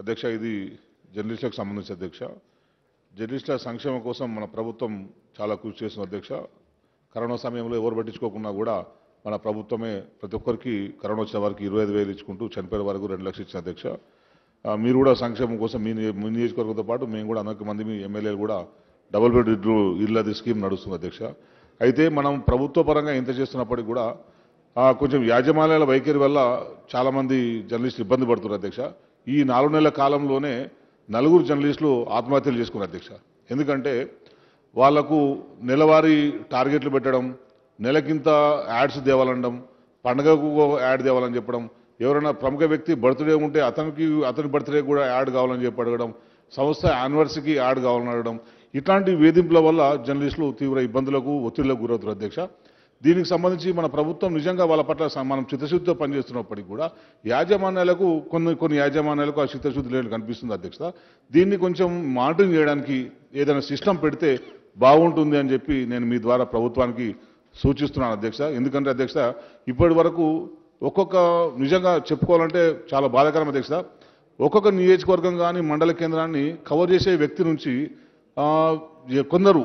అధ్యక్ష ఇది జర్నలిస్టులకు సంబంధించి అధ్యక్ష జర్నలిస్టుల సంక్షేమం కోసం మన ప్రభుత్వం చాలా కృషి చేసిన అధ్యక్ష కరోనా సమయంలో ఎవరు పట్టించుకోకుండా కూడా మన ప్రభుత్వమే ప్రతి ఒక్కరికి కరోనా వచ్చిన వారికి ఇరవై ఐదు వేలు ఇచ్చుకుంటూ చనిపోయే వరకు రెండు లక్షలు ఇచ్చిన అధ్యక్ష మీరు కూడా సంక్షేమం కోసం మీ మీ నియోజకవర్గంతో పాటు మేము కూడా అనేక మంది మీ ఎమ్మెల్యేలు కూడా డబుల్ బెడ్ ఇల్లు ఇళ్ళ అది స్కీమ్ నడుస్తుంది అధ్యక్ష అయితే మనం ప్రభుత్వ పరంగా ఎంత చేస్తున్నప్పటికీ కూడా కొంచెం యాజమాన్యాల వైఖరి వల్ల చాలామంది జర్నలిస్టులు ఇబ్బంది పడుతున్నారు అధ్యక్ష ఈ నాలుగు నెలల కాలంలోనే నలుగురు జర్నలిస్టులు ఆత్మహత్యలు చేసుకున్నారు అధ్యక్ష ఎందుకంటే వాళ్లకు నెలవారీ టార్గెట్లు పెట్టడం నెలకింత యాడ్స్ తేవాలనడం పండగకు యాడ్ తేవాలని చెప్పడం ఎవరైనా ప్రముఖ వ్యక్తి బర్త్డే ఉంటే అతనికి అతని బర్త్డే కూడా యాడ్ కావాలని చెప్పి అడగడం సంస్థ యానివర్సరీకి యాడ్ కావాలని అడగడం ఇట్లాంటి వేధింపుల వల్ల జర్నలిస్టులు తీవ్ర ఇబ్బందులకు ఒత్తిళ్లకు గురవుతారు అధ్యక్ష దీనికి సంబంధించి మన ప్రభుత్వం నిజంగా వాళ్ళ పట్ల మనం చిత్తశుద్ధితో పనిచేస్తున్నప్పటికీ కూడా యాజమాన్యాలకు కొన్ని కొన్ని యాజమాన్యాలకు ఆ చిత్తశుద్ధి లేని కనిపిస్తుంది అధ్యక్ష దీన్ని కొంచెం మానిటరింగ్ చేయడానికి ఏదైనా సిస్టమ్ పెడితే బాగుంటుంది అని చెప్పి నేను మీ ద్వారా ప్రభుత్వానికి సూచిస్తున్నాను అధ్యక్ష ఎందుకంటే అధ్యక్ష ఇప్పటి వరకు ఒక్కొక్క నిజంగా చెప్పుకోవాలంటే చాలా బాధాకరం అధ్యక్ష ఒక్కొక్క నియోజకవర్గం కానీ మండల కేంద్రాన్ని కవర్ చేసే వ్యక్తి నుంచి కొందరు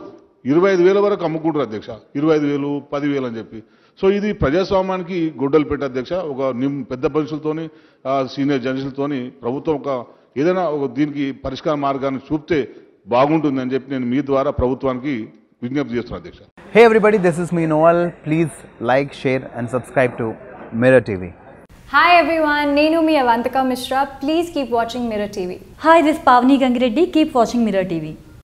ఇరవై ఐదు వేల వరకు అమ్ముకుంటారు అధ్యక్ష ఇరవై ఐదు వేలు పదివేలు అని చెప్పి సో ఇది ప్రజాస్వామ్యానికి గొడ్డలు పెట్ట అధ్యక్ష ఒక నిమ్ పెద్ద మనుషులతోని సీనియర్ జడ్జిలతోని ప్రభుత్వం ఒక ఏదైనా ఒక దీనికి పరిష్కార మార్గాన్ని చూపితే బాగుంటుందని చెప్పి నేను మీ ద్వారా ప్రభుత్వానికి విజ్ఞప్తి చేస్తున్నాను అధ్యక్ష హే ఎవ్రీబడి దిస్ ఇస్ మీ Noval please like share and subscribe to Mirror TV hi everyone నేను మీ Avantaka Mishra please keep watching Mirror TV hi this Pavani Gangireddy keep watching Mirror TV